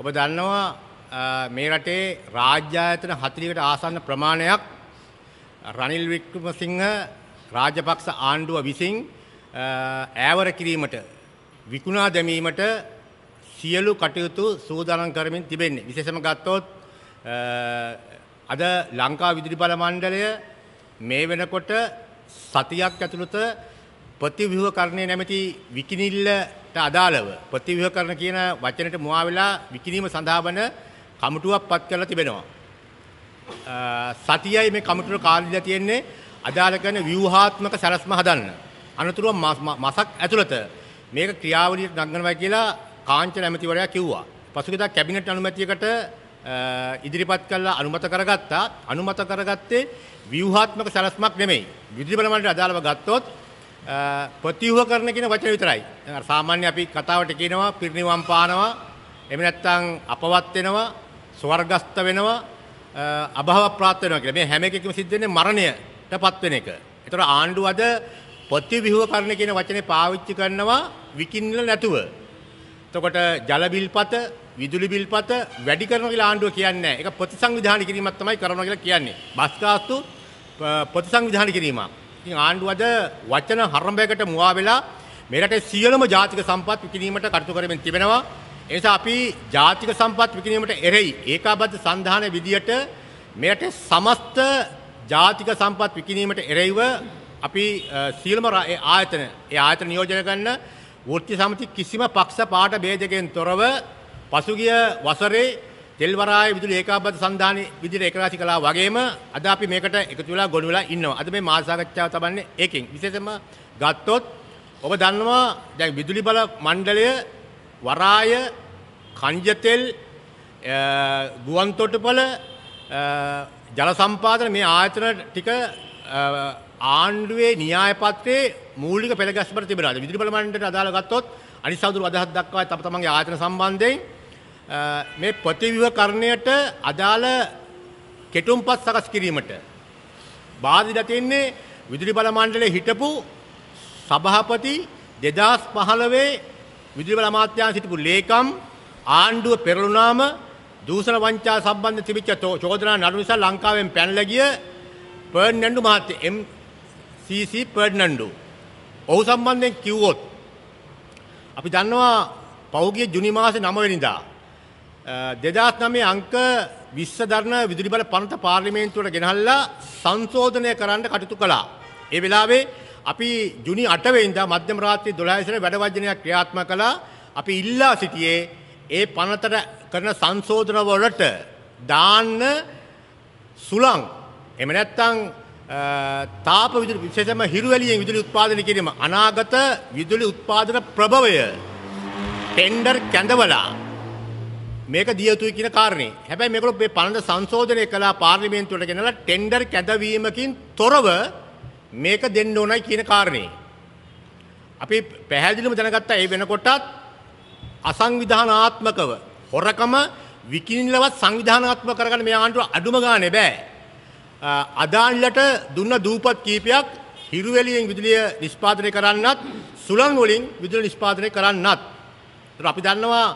ඔබ දන්නවා මේ රටේ රාජ්‍ය ආයතන 40කට ආසන්න ප්‍රමාණයක් රනිල් වික්‍රමසිංහ රාජපක්ෂ ආණ්ඩුව විසින් ඈවර කිරීමට විකුණා දැමීමට සියලු කටයුතු සූදානම් කරමින් තිබෙන්නේ. විශේෂම ගත්තොත් අද ලංකා විදුලි බල මණ්ඩලය මේ වෙනකොට සතියක් ඇතුළත ප්‍රතිව්‍යුහකරණය නැමැති විකිනිල්ල අදාළව ප්‍රතිව්‍යුහ කරන කියන වචනෙට මුවා වෙලා විකිණීම සඳහා වන කමිටුවක් පත් කරලා තිබෙනවා. සතියයි මේ කමිටුවේ කාර්යය තියෙන්නේ අදාළ කරන ව්‍යුහාත්මක සැලැස්ම හදන්න. අනතුරුව මාසක් ඇතුළත මේක ක්‍රියාවලියට නංගනවා කියලා කාංචන ඇමතිවරයා කිව්වා. පසුගියදා කැබිනට් අනුමැතියකට ඉදිරිපත් කළා අනුමත කරගත්තා. අනුමත කරගත්තේ ව්‍යුහාත්මක සැලැස්මක් නෙමෙයි. විදුලි බලමණ්ඩලයට අදාළව ගත්තොත් ප්‍රතිව්ව කරන කියන වචන විතරයි. සාමාන්‍ය අපි කතාවට කියනවා පිරිනිවන් පානවා, එහෙම නැත්නම් අපවත් වෙනවා, ස්වර්ගස්ත වෙනවා, අභව ප්‍රාප්ත වෙනවා කියලා. මේ හැම එකකම සිද්ධ වෙන්නේ මරණයටපත් වෙන එක. ඒතර ආණ්ඩුව අද ප්‍රතිව්ව කරන කියන වචනේ පාවිච්චි කරනවා විකින්නල නැතුව. එතකොට ජල බිල්පත, විදුලි බිල්පත වැඩි කරනවා කියලා ආණ්ඩුව කියන්නේ නැහැ. ඒක ප්‍රතිසංවිධානය කිරීමක් තමයි කරනවා කියලා කියන්නේ. බස් ගාස්තු ප්‍රතිසංවිධානය කිරීමක්. ඉතින් ආණ්ඩුවද වචන හරඹයකට මුවා වෙලා මේ රටේ සියලුම ජාතික සම්පත් විකිණීමට කටයුතු කරමින් තිබෙනවා. ඒ නිසා අපි ජාතික සම්පත් විකිණීමට එරෙහි ඒකාබද්ධ සංධානය විදියට මේ රටේ සමස්ත ජාතික සම්පත් විකිණීමට එරෙහිව අපි සියලුම ඒ ආයතන ඒ ආයතන නියෝජනය කරන වෘත්ති සමිති කිසිම පක්ෂ පාට ભેදකයෙන් තොරව පසුගිය වසරේ තෙල්වරායේ විදුලි ඒකාබද්ධ සන්ධානයේ විදිහට ඒකරාශී කළා වගේම අද අපි මේකට එකතු වෙලා ගොනු වෙලා ඉන්නවා. අද මේ මාස සාකච්ඡාව තබන්නේ ඒකෙන්. විශේෂයෙන්ම ගත්තොත් ඔබ දන්නවා දැන් විදුලි බල මණ්ඩලය වරාය කංජතෙල් ගුවන් තොටුපළ ජල සම්පාදන මේ ආයතන ටික ආණ්ඩුවේ න්‍යාය පත්‍රයේ මූලික පෙළගැස්මට තිබෙනවා. විදුලි බල මණ්ඩලයට අදාළ ගත්තොත් අනිත් සහෝදරු අදහස් දක්වා තම තමන්ගේ ආයතන සම්බන්ධයෙන් මේ ප්‍රතිවිවකරණයට අදාළ කෙටුම්පත් සකස් කිරීමට බාධිලා තින්නේ විදුලි බල මණ්ඩලයේ හිටපු සභාපති 2015 විදුලි බල අමාත්‍යාංශ හිටපු ලේකම් ආණ්ඩුව පෙරළුණාම දූෂණ වංචා සම්බන්ධ තිබිච්ච චෝදනා නඩු නිසා ලංකාවෙන් පැනලා ගිය පර්නන්ඩු මහත්තයා MCC පර්නන්ඩු ඔහු සම්බන්ධයෙන් කිව්වොත් අපි දන්නවා පෞගිය ජුනි මාසේ 9 වෙනිදා දෙදත් නමේ අංක විශ්ධරන විදුලිබල පනත පාර්ලිමේන්තුවට ගෙනහල්ලා සංශෝධනය කරන්න කටයුතු කළා. ඒ වෙලාවේ අපි ජුනි අටවෙන්ද මධ්‍යම රාත්‍රී දොළහසර වැඩවජනයක් ක්‍රියාත්ම කළා අපි ඉල්ලා සිටියේ ඒ පනතට කරන සංශෝධනවලට දාන්න සුළං එම නැත්තං තාප විදුලි විශේෂම හිරුවැලියෙන් විදුලි උත්පාදනය කිරීම අනාගත විදුලි උත්පාදන ප්‍රභවය ටෙන්ඩර් කැඳවලා මේක දිය යුතුයි කියන කාරණේ. හැබැයි මේගොල්ලෝ මේ පළඳ සංශෝධනය කළා පාර්ලිමේන්තුවට ගෙනලා ටෙන්ඩර් කැඳවීමකින් තොරව මේක දෙන්න ඕනයි කියන කාරණේ. අපි පැහැදිලිවම දැනගත්තා ඒ වෙනකොටත් අසංවිධානාත්මකව හොරකම විකිණිලවත් සංවිධානාත්මක කරගන්න මේ ආණ්ඩුව අඩුම ගානේ බෑ. අදාන්ලට දුන්න දූපත් කීපයක් හිරුවෙලියෙන් විදුලිය නිෂ්පාදනය කරන්නත් සුළං වලින් විදුලි නිෂ්පාදනය කරන්නත්. අපි දන්නවා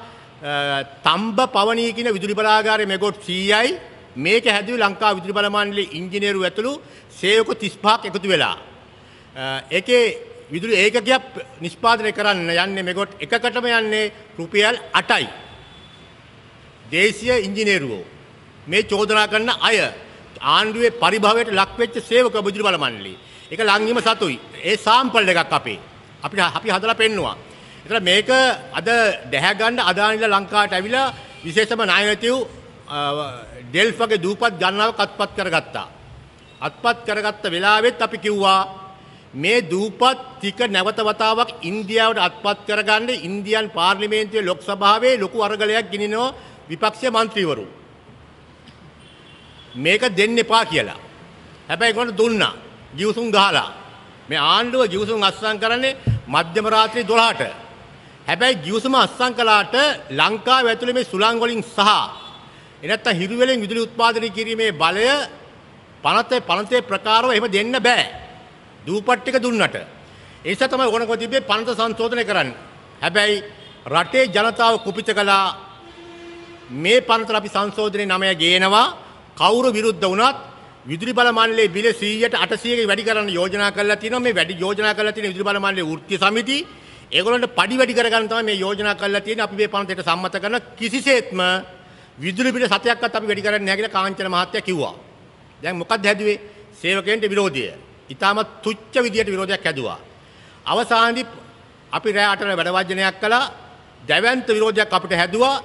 තම්බ පවනී කියන විදුලි බලාගාරය මෙගොට් සීයයි මේක හැදවි ලංකා විදුලි බලමන්ලි ඉංජිනේරු ඇතුළු සේයක තිස්පාක් එකතු වෙලා. එකේ විදුලි ඒකකයක් නිස්්පාදනය කරන්න යන්නේ මෙගොට් එකකටම යන්නේ රුපියල් අටයි. දේශය ඉංජිනේරුවෝ. මේ චෝදනා කරන්න අය ආණ්ඩුවේ පරිභාවයට ලක්වෙච්ච සේවක බුදුරි බලමන්ලි. එක ලංගිම සතුයි ඒ සාම්පල් එකක් අපේ. අපි අපි හදලා පෙන්නවා. එතන මේක අද දැහැ ගන්න අදානිලා ලංකාවට ඇවිලා විශේෂම නායකයෝ ඩෙල්ෆ් වගේ දූපත් ගණනාවක් අත්පත් කරගත්තා. අත්පත් කරගත්ත වෙලාවෙත් අපි කිව්වා මේ දූපත් ටික නැවත වතාවක් ඉන්දියාවට අත්පත් කරගන්න ඉන්දියන් පාර්ලිමේන්තුවේ ලොක් සභාවේ ලොකු අරගලයක් ගෙනිනෝ විපක්ෂ මන්ත්‍රීවරු. මේක දෙන්න එපා කියලා. හැබැයි ඒගොල්ලෝ දුන්නා. ගිවිසුම් ගහලා. මේ ආණ්ඩුව ගිවිසුම් අත්සන් කරන්නේ මධ්‍යම රාත්‍රී 12ට. හැබැයි ගිවිසුම අත්සන් කළාට ලංකාව ඇතුළේ මේ සුළං වලින් සහ එනත්ත හිරු වලින් විදුලි උත්පාදනය කිරීමේ බලය පනතේ පනතේ ප්‍රකාරව එහෙම දෙන්න බෑ. දූපට් එක දුන්නට. ඒ නිසා තමයි ඕනකම තිබ්බේ පනත සංශෝධනය කරන්න. හැබැයි රටේ ජනතාව කුපිත කළා මේ පනතට අපි සංශෝධනයේ නමය ගේනවා කවුරු විරුද්ධ වුණත් විදුලි බල මණ්ඩලයේ බිල 100ට 800ක වැඩි කරන්න යෝජනා කරලා තියෙනවා මේ වැඩි යෝජනා කරලා තියෙන විදුලි බල මණ්ඩලයේ වෘත්ති සමිති ඒගොල්ලන්ට පඩි වැඩි කරගන්න තමයි මේ යෝජනා කරලා තියෙන්නේ. අපි මේ පනතේට සම්මත කරන කිසිසේත්ම විදුලි බිල සතයක්වත් අපි වැඩි කරන්නේ නැහැ කියලා කාංචන මහත්තයා කිව්වා. දැන් මොකක්ද හැදුවේ? සේවකයන්ට විරෝධය. ඉතාමත් තුච්ච විදියට විරෝධයක් ඇදුවා. අවසානයේ අපි රෑ අටට වැඩ වර්ජනයක් කළා. දැවැන්ත විරෝධයක් අපිට හැදුවා.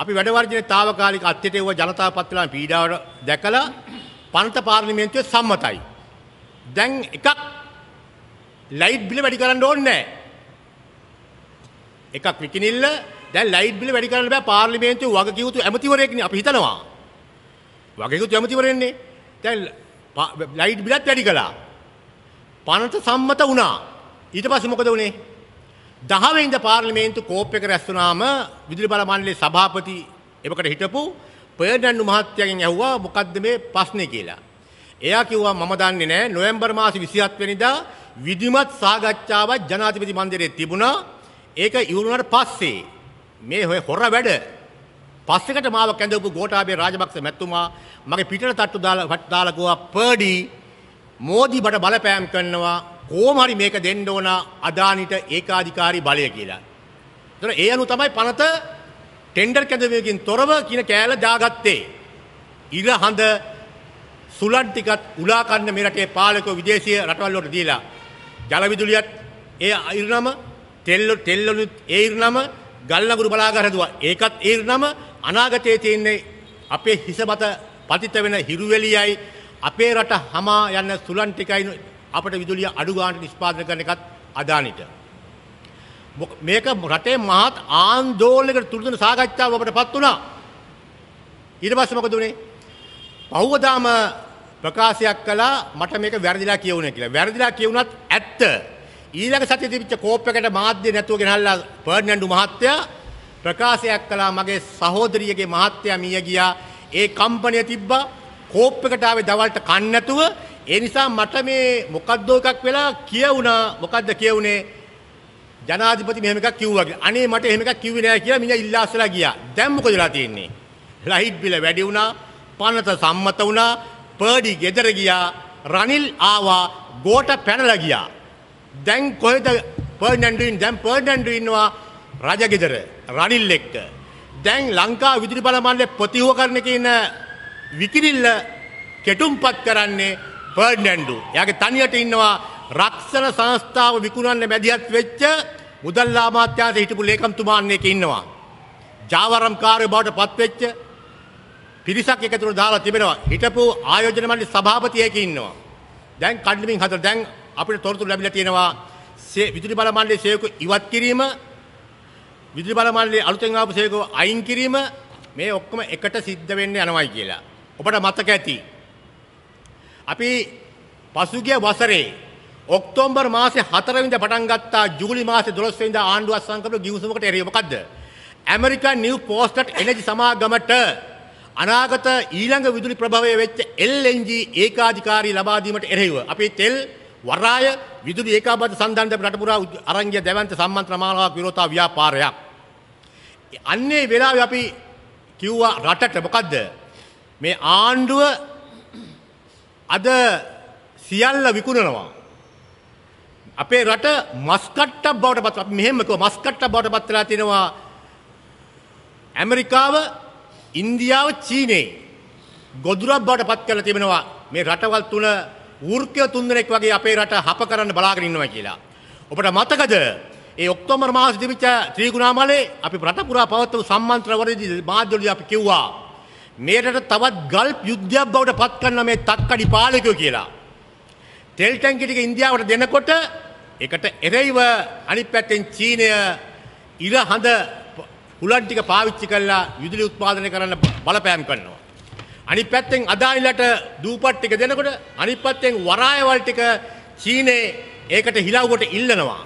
අපි වැඩ වර්ජනයේ తాවකාලික අත්‍යයට ඒව ජනතා පත්‍රලාන් පීඩාවට දැකලා පනත පාර්ලිමේන්තුවේ සම්මතයි. දැන් එකක් ලයිට් බිල වැඩි කරන්න ඕනේ නැහැ. එකක් විකිනිල්ල දැන් ලයිට් බිල වැඩි කරන්න බෑ පාර්ලිමේන්තුවේ වගකීතු ඇමතිවරයෙක්නේ අපි හිතනවා. වගකීතු ඇමතිවරයෙන්නේ. දැන් ලයිට් බිලත් වැඩි කළා. පනත සම්මත වුණා. ඊට පස්සේ මොකද වුනේ? 10 වෙනිද පාර්ලිමේන්තු කෝප් එක රැස් වුණාම විදුලි බල මණ්ඩලයේ සභාපති එවකට හිටපු පර්ඩන්නු මහත්තයාගෙන් ඇහුවා මොකද්ද මේ ප්‍රශ්නේ කියලා. එයා කිව්වා මම දන්නේ නැහැ නොවැම්බර් මාසේ 27 වෙනිදා විධිමත් සාකච්ඡාවක් ජනාධිපති මණ්ඩලයේ තිබුණා. ඒක ඉවුරුනාට පස්සේ මේ හොය හොර වැඩ පස්සෙකට මාව කැඳවපු ගෝඨාභය රාජපක්ෂ මැතිතුමා මගේ පිටට තට්ටු දාලා වට දාලා ගෝවා පර්ඩි මෝදි බට බලපෑම් කරනවා කොහොම හරි මේක දෙන්න ඕන අදානිට ඒකාධිකාරී බලය කියලා. ඒතර ඒ අනුව තමයි පනත ටෙන්ඩර් කැඳවීමකින් තොරව කියන කෑල දාගත්තේ. ඉර හඳ සුලන් ටිකත් උලා කන්න මේ රටේ පාලකෝ විදේශීය රටවල් වලට දීලා ජල විදුලියත් ඒ අිරනම තෙල්ලු තෙල්ලලුත් ඒ ඉරණම ගල්නගුරු බලාගාර හදුවා. ඒකත් ඒ ඉරණම අනාගතයේ තියෙන්නේ අපේ හිසබත පතිත වෙන හිරුවෙලියයි අපේ රට හමා යන සුලන් ටිකයි අපට විදුලිය අඩු ගන්නට නිෂ්පාදනය කරන එකත් අදානිට. මේක රටේ මහත් ආන්දෝලනයකට තුරුදුන සාකච්ඡාව අපටපත් වුණා. ඊට පස්සේ මොකද උනේ? පහුවදාම ප්‍රකාශයක් කළා මට මේක වැරදිලා කියවුණා කියලා. වැරදිලා කියුණත් ඇත්ත. ඊළඟ සතිය තිබිච්ච කෝප් එකට මාධ්‍ය නැතුව ගෙනල්ලා පර්නන්ඩු මහත්තයා ප්‍රකාශයක් කළා මගේ සහෝදරියගේ මහත්තයා මිය ගියා. ඒ කම්පනිය තිබ්බා කෝප් එකට ආවේ දවල්ට කන් නැතුව. ඒ නිසා මට මේ මොකද්ද එකක් වෙලා කියවුණා. මොකද්ද කියවුනේ? ජනාධිපති මෙහෙම එකක් කිව්වා කියලා. අනේ මට එහෙම එකක් කිව්වේ නෑ කියලා මිනිහා ඉල්ලාස්සලා ගියා. දැන් මොකද වෙලා තියෙන්නේ? ලයිට් බිල වැඩි වුණා, පනත සම්මත වුණා, පර්ඩි ගෙදර ගියා, රනිල් ආවා, ගෝට පැනලා ගියා. දැන් කොහෙද පර්නන්ඩුයින් දැන් පර්නන්ඩු ඉන්නවා රජගෙදර රනිල් එක්ක. දැන් ලංකා විදුලි බල මණ්ඩලේ ප්‍රතිහුව කරන කියන විකිරිල්ල කෙටුම්පත් කරන්නේ පර්නන්ඩු. එයාගේ තනියට ඉන්නවා රක්ෂණ සංස්ථාව විකුණන්න මැදිහත් වෙච්ච මුදල් ආමාත්‍යාංශ හිටපු ලේකම්තුමාණෙක් ඉන්නවා. ජාවරම් කාර්ය බවට පත්වෙච්ච පිරිසක් එකතුර දාලා තිබෙනවා. හිටපු ආයෝජන මණ්ඩල සභාපතියෙක් ඉන්නවා. දැන් කඩලිමින් හතර දැන් අපිට තොරතුරු ලැබිලා තියෙනවා විදුලි බල මණ්ඩලයේ සේවක ඉවත් කිරීම විදුලි බල මණ්ඩලයේ අලුතෙන් ආපු සේවකව අයින් කිරීම මේ ඔක්කොම එකට සිද්ධ වෙන්න යනවායි කියලා. ඔබට මතක ඇති. අපි පසුගිය වසරේ ඔක්තෝබර් මාසේ 4 වෙනිදා පටන් ගත්තා ජූලි මාසේ 12 වෙනිදා ආණ්ඩුව අත්සංකල්ප ගිවිසුමකට එරෙහිව මොකද්ද? ඇමරිකන් නිව් පෝස්ටඩ් එනර්ජි සමාගමට අනාගත ඊළඟ විදුලි ප්‍රභවය වෙච්ච LNG ඒකාධිකාරී ලබා දීමට එරෙහිව අපි තෙල් වරාය විදුලි ඒකාබද්ධ සන්ධානයේ රටපුරා අරංගිය දැවන්ත සම්මන්ත්‍රණ මාලාවක් විරෝධතා ව්‍යාපාරයක්. අන්නේ වෙලාවේ අපි කිව්වා රටට මොකද්ද? මේ ආණ්ඩුව අද සියල්ල විකුණනවා. අපේ රට මස්කට්ටක් බවට පත් අපි මෙහෙම කිව්වා මස්කට්ටක් බවට පත් වෙලා තිනවා ඇමරිකාව ඉන්දියාව චීනේ ගොදුරක් බවට පත් කරලා තිබෙනවා මේ රටවල් තුන වෘර්කය තුන්දෙනෙක් වගේ අපේ රට හප කරන්න බලාගෙන ඉන්නවා කියලා. ඔබට මතකද ඒ ඔක්තෝබර් මාසෙදි තිබිච්ච ත්‍රිගුණාමලේ අපි රට පුරා පවත්වපු සම්මන්ත්‍රණවලදී මාධ්‍යවලදී අපි කිව්වා මේ රට තවත් ගල්ප් යුද්ධයක් බවට පත් කරන මේ තක්කඩි පාලකයෝ කියලා. තෙල් ටැංකිය ටික ඉන්දියාවට දෙනකොට ඒකට එරෙහිව අනිත් පැත්තෙන් චීනය ඉර හඳ හුලන් ටික පාවිච්චි කරලා විදුලි උත්පාදනය කරන්න බලපෑම් කරනවා. අනි පැත්තෙන් අදානිලට දූපත් ටික දෙනකොට අනි පත්තෙන් වරායවල් ටික චීනයේ ඒකට හිලාවකොට ඉල්ලනවා.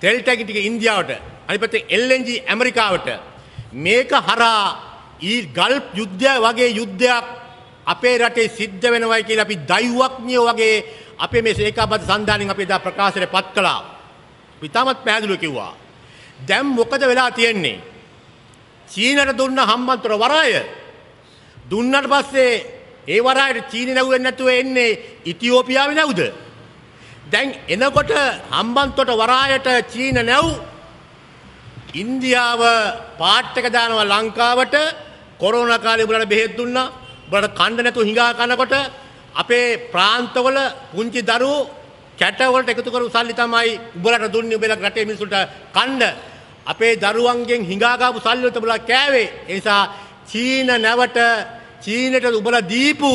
තෙල්ටැකි ටික ඉන්දියාවට අනි පැත්තේ එල්ලජ ඇමරිකාවට මේක හරා ඊ ගල්ප් යුද්ධ වගේ යුද්ධයක් අපේ රටේ සිද්ධ වෙනවයි කියලා අපි දෛවක්ඥය වගේ අපේ මේ ඒකාබද සන්ධානින් අපි දා ප්‍රකාශයට පත් කළා. ඉතාමත් පැහැදිලිව කිව්වා. දැන් මොකද වෙලා තියෙන්නේ? චීනට දුන්න හම්බන්තොට වරාය දුන්නට පස්සේ ඒ වරායට චීන නැවුවෙන් නැතුව එන්නේ ඉතිෝපියාව නැව්ද. දැන් එනකොට හම්බන්තොට වරායට චීන නැව් ඉන්දියාව පාට්ටක දානව ලංකාවට කොරෝන කාලේ උඹලට බෙහෙත් දුන්නා. උඹලට කන්න නැතුව හිඟා කනකොට අපේ ප්‍රාන්තවල පුංචි දරුවෝ කැටවලට එකතු කරු සල්ලි තමයි උඹලට දුන්නේ උඹලා රටේ මිනිසුන්ට කන්න. අපේ දරුවන්ගෙන් හිඟා ගාපු සල්ලි උඹලා කෑවේ. ඒ නිසා චීන නැවට චීනට උබල දීපු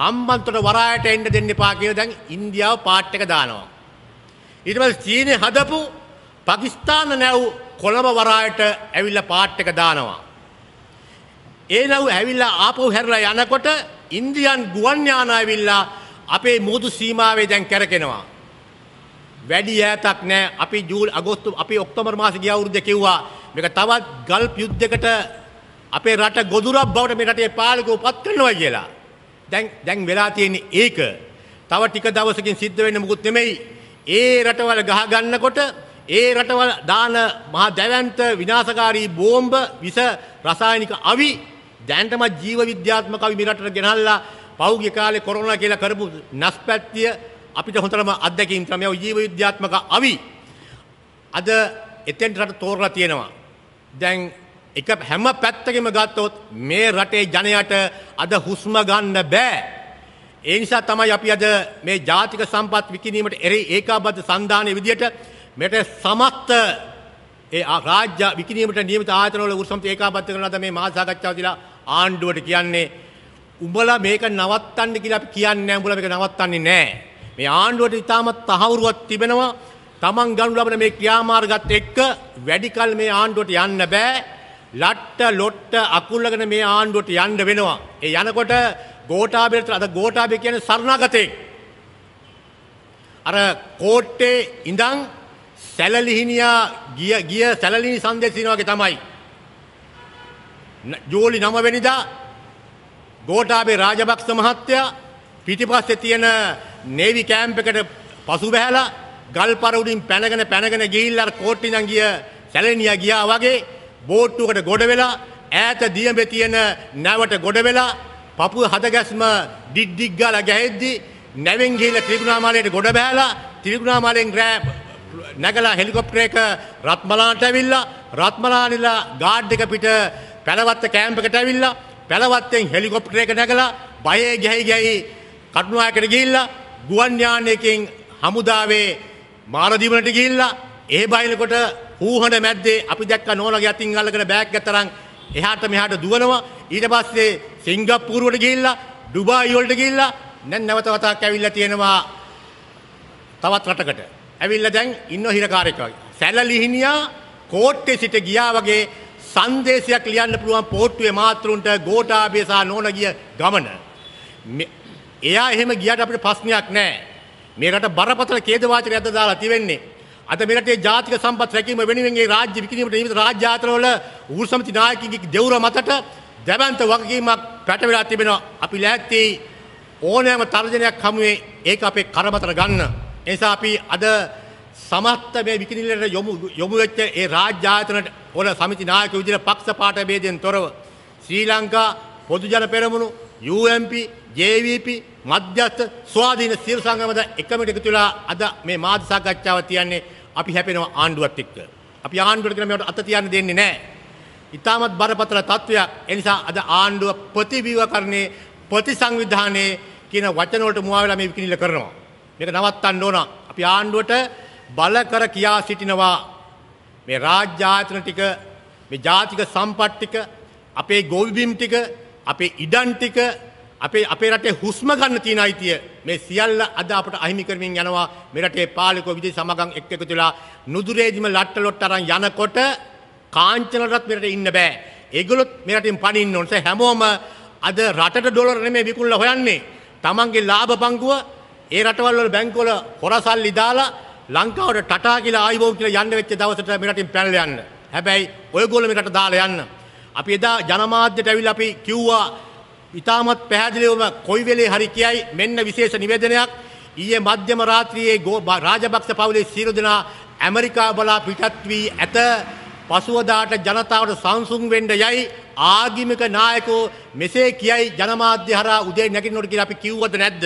හම්බන්තොට වරායට එන්න දෙන්න එපා කියලා දැන් ඉන්දියාව පාට් එක දානවා. ඊට පස්සේ චීනේ හදපු පාකිස්තාන නැව් කොළඹ වරායට ඇවිල්ලා පාට් එක දානවා. ඒ නැව් ඇවිල්ලා ආපහු හැරලා යනකොට ඉන්දියන් ගුවන් යානා ඇවිල්ලා අපේ මුහුදු සීමාවේ දැන් කැරකෙනවා. වැඩි ඈතක් නෑ අපි ජූල් අගෝස්තු අපි ඔක්තෝබර් මාසේ ගිය අවුරුද්දේ කිව්වා මේක තවත් ගල්ප් යුද්ධයකට අපේ රට ගොදුරක් බවට මේ රටේ පාලක උපත් කරනවා කියලා. දැන් දැන් වෙලා තියෙන්නේ ඒක. තව ටික දවසකින් සිද්ධ වෙන්නේ මොකුත් නෙමෙයි. ඒ රටවල ගහ ගන්නකොට ඒ රටවල දාන මහා දැවැන්ත විනාශකාරී බෝම්බ විස රසායනික අවි දැන්ටම ජීව විද්‍යාත්මක අවි මේ රටට ගෙනල්ලා පෞගිය කාලේ කොරෝනා කියලා කරපු නැස්පැත්තිය අපිට හොඳටම අත්දැකීම් තමයි ජීව විද්‍යාත්මක අවි. අද එතෙන්ට රට තෝරලා තියෙනවා. දැන් එක හැම පැත්තකෙම ගත්තොත් මේ රටේ ජනයට අද හුස්ම ගන්න බෑ. ඒ නිසා තමයි අපි අද මේ ජාතික සම්පත් විකිණීමට එරෙහි ඒකාබද්ධ සන්ධානයේ විදියට මෙට සමස්ත ඒ රාජ්‍ය විකිණීමට නියමිත ආයතනවල උරුසමිති ඒකාබද්ධ කරන අද මේ මහා සාකච්ඡාව දීලා ආණ්ඩුවට කියන්නේ උඹලා මේක නවත්තන්න කියලා අපි කියන්නේ නැහැ උඹලා මේක නවත්තන්නේ නැහැ. මේ ආණ්ඩුවට ඉතාමත් තහවුරුවක් තිබෙනවා. Taman ගනු ලබන මේ ක්‍රියාමාර්ගات එක්ක වැඩි කල මේ ආණ්ඩුවට යන්න බෑ. ලට්ට ලොට්ට අකුල්ලගෙන මේ ආණ්ඩුවට යන්න වෙනවා. ඒ යනකොට ගෝටාබේට අද ගෝටාබේ කියන්නේ සරණාගතෙක්. අර කෝට්ටේ ඉඳන් සැලලිහිනියා ගිය ගිය සැලලිහිනි සංදේශිනා වගේ තමයි. ජූලි 9 වෙනිදා ගෝටාබේ රාජපක්ෂ මහත්තයා පිටිපස්සේ තියෙන නේවි කැම්ප් එකට පසු බැහැලා ගල්පර උඩින් පැනගෙන පැනගෙන ගිහිල්ලා කෝට්ටේ ඉඳන් ගිය සැලලිහිනියා ගියා වගේ බෝට්ටුවකට ගොඩ වෙලා ඈත දියඹ තියෙන නැවට ගොඩ වෙලා පපුව හදගැස්ම ඩිඩ්ඩික් ගාලා ගැහෙද්දි නැවෙන් ගිහිල්ලා ත්‍රිකුණාමාලයට ගොඩ බැහැලා ත්‍රිකුණාමාලෙන් ග්‍රෑබ් නැගලා හෙලිකොප්ටර් එක රත්මලානට ඇවිල්ලා රත්මලානිලා ගාඩ් එක පිට පැලවත්ත කැම්ප් එකට ඇවිල්ලා පැලවත්තෙන් හෙලිකොප්ටර් එක නැගලා බයේ ගැහි ගැහි කටුනායකට ගිහිල්ලා ගුවන් යානයකින් හමුදාවේ මාරදීවනට ගිහිල්ලා ඒ බයිනකොට ඌහඬ මැද්දේ අපි දැක්ක නෝනගේ අතින් අල්ලගෙන බෑග් එක තරම් එහාට මෙහාට දුවනවා ඊට පස්සේ සිංගප්පූරුවට ගිහිල්ලා ඩුබායි වලට ගිහිල්ලා දැන් නැවත වතාවක් ඇවිල්ලා තියෙනවා තවත් රටකට ඇවිල්ලා දැන් ඉන්න හිරකාරයෙක් වගේ සැලලිහිණියා කෝට්ටේ සිට ගියා වගේ සංදේශයක් ලියන්න පුළුවන් පෝට්ටුවේ මාතෘන්ට ගෝඨාභය සහ නෝන ගිය ගමන. එයා එහෙම ගියාට අපිට ප්‍රශ්නයක් නැහැ. මේ රට බරපතල ඛේදවාචකයක්ද දාලා තිබෙන්නේ. අද මෙරටේ ජාතික සම්පත් රැකීම වෙනුවෙන් ඒ රාජ්‍ය විකිණීමට නියමිත රාජ්‍ය ආයතනවල ඌර්සමිති නායකයෙක්ගේ දෙවුර මතට දැවැන්ත වගකීමක් පැටවෙලා තිබෙනවා. අපි ලෑස්ති ඕනෑම තර්ජනයක් හමුවේ ඒක අපේ කරබතර ගන්න. ඒ නිසා අපි අද සමස්ත මේ විකිණිල්ලට යොමු යොමු වෙච්ච ඒ රාජ්‍ය ආයතනට වල සමිති නායක විදිහට පක්ෂපාත ભેදයෙන් තොරව ශ්‍රී ලංකා පොදු ජන පෙරමුණු UMP JVP මධ්‍යස්ථ ස්වාධීන සියලු සංගමද එකමිට එකතු වෙලා අද මේ මාධ්‍ය සාකච්ඡාව තියන්නේ අපි හැපෙනවා ආණ්ඩුවත් එක්ක. අපි ආණ්ඩුවට කියලා මේවට අත තියන්න දෙන්නේ නැහැ. ඉතාමත් බරපතල තත්වයක්. ඒ නිසා අද ආණ්ඩුව ප්‍රතිව්‍යුහකරණේ ප්‍රතිසංවිධානයේ කියන වචන වලට මුවා වෙලා මේ විකිනිල කරනවා. මේක නවත්තන්න ඕන. අපි ආණ්ඩුවට බල කර කියා සිටිනවා. මේ රාජ්‍ය ආයතන ටික, මේ ජාතික සම්පත් ටික, අපේ ගොවිබිම් ටික, අපේ ඉඩම් ටික අපේ අපේ රටේ හුස්ම ගන්න තියෙන අයිතිය මේ සියල්ල අද අපට අහිමි කරමින් යනවා මේ රටේ පාලකෝ විජේ සමගන් එක්ක එකතුලා නුදුරේදිම ලට්ට ලොට්ට අරන් යනකොට කාංචනටත් මෙරට ඉන්න බෑ. ඒගොල්ලොත් මෙරටින් පණින්න ඕනස හැමෝම අද රටට ඩොලර් නෙමෙයි විකුණලා හොයන්නේ. Tamanගේ ලාභ පංගුව ඒ රටවල් වල බැංකුවල හොරසල්ලි දාලා ලංකාවට ටටා කියලා ආයිබෝන් කියලා යන්න වෙච්ච දවසට මෙරටින් පැනලා යන්න. හැබැයි ඔයගොල්ලෝ මෙරට දාලා යන්න. අපි එදා ජනමාධ්‍යට ඇවිල්ලා අපි කිව්වා ඉතාමත් පැහැදිලිවම කොයි වෙලේ හරි කියයි මෙන්න විශේෂ නිවේදනයක් ඊයේ මධ්‍යම රාත්‍රියේ රාජපක්ෂ පවුලේ සියලු දෙනා ඇමරිකා බලා පිටත් වී ඇත පසුවදාට ජනතාවට සංසුන් වෙන්න යයි ආගමික නායකෝ මෙසේ කියයි ජනමාධ්‍ය හරහා උදේ නැගිටිනකොට කියලා අපි කිව්වද නැද්ද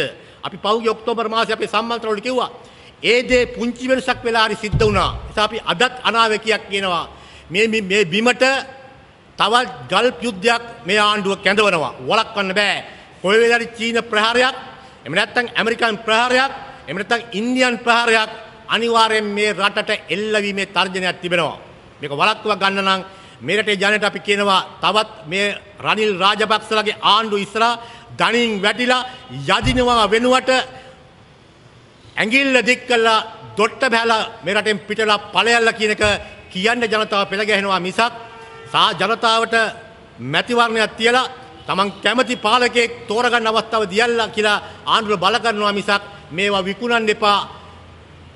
අපි පහුගිය ඔක්තෝබර් මාසේ අපේ සම්මන්ත්‍රණවල කිව්වා ඒ දේ පුංචි වෙනසක් වෙලා හරි සිද්ධ වුණා. ඒ නිසා අපි අදත් අනාවැකියක් කියනවා. මේ මේ බිමට තවත් ගල්ප යුද්ධයක් මේ ආණ්ඩුව කැඳවනවා. වළක්වන්න බෑ. කොයි වෙලාවෙරි චීන ප්‍රහාරයක්, එහෙම නැත්නම් ඇමරිකන් ප්‍රහාරයක්, එහෙම නැත්නම් ඉන්දියන් ප්‍රහාරයක් අනිවාර්යෙන් මේ රටට එල්ලවීමේ තර්ජනයක් තිබෙනවා. මේක වළක්වා ගන්න නම් මේ රටේ ජනතාවට අපි කියනවා තවත් මේ රනිල් රාජපක්ෂලගේ ආණ්ඩුව ඉස්සරහා ධනින් වැටිලා යදිනවා වෙනුවට ඇඟිල්ල දික් කළා දොට්ට බැලලා මේ රටෙන් පිටලා ඵලයල්ලා කියන එක කියන්න ජනතාව පෙළ ගැහෙනවා මිසක් සා ජනතාවට මැතිවරණයක් තියලා තමන් කැමති පාලකයෙක් තෝරගන්න අවස්ථාව දියල්ලා කියලා ආණ්ඩුව බල කරනවා මිසක් මේවා විකුණන්න එපා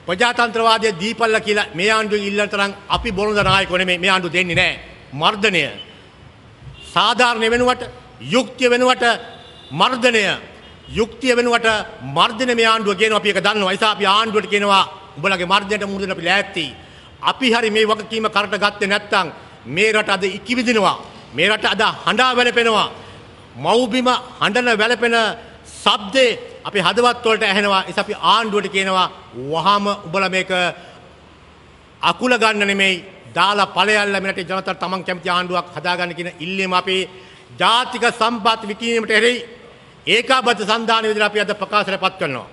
ප්‍රජාතන්ත්‍රවාදය දීපල්ලා කියලා මේ ආණ්ඩුවෙන් ඉල්ලන තරම් අපි බොළඳ නායකයෝ නෙමෙයි මේ ආණ්ඩුව දෙන්නේ නැහැ. මර්ධනය සාධාරණ වෙනුවට යුක්තිය වෙනුවට මර්ධනය යුක්තිය වෙනුවට මර්ධන මේ ආණ්ඩුව කියනවා අපි ඒක දන්නවා. ඒසා අපි ආණ්ඩුවට කියනවා උඹලගේ මර්ධනයට මුහුණ දෙන්න අපි ලෑස්ති. අපි හරි මේ වගකීම කරට ගත්තේ නැත්නම් මේ රට අද ඉක්කිවිදිනවා. මේ රට අද හඬා වැළපෙනවා. මව්බිම හඬන වැළපෙන සබ්දේ අපි හදවත් වලට ඇහෙනවා. ඒස අපි ආණ්ඩුවට කියනවා වහාම උඹලා මේක අකුල ගන්න නෙමෙයි දාලා ඵලයල්ලා මෙරට ජනතාවට තමන් කැමති ආණ්ඩුවක් හදාගන්න කියන ඉල්ලීම අපේ ජාතික සම්පත් විකිණීමට එරෙහි ඒකාබද්ධ සන්ධාන විදිහට අපි අද ප්‍රකාශයටපත් කරනවා.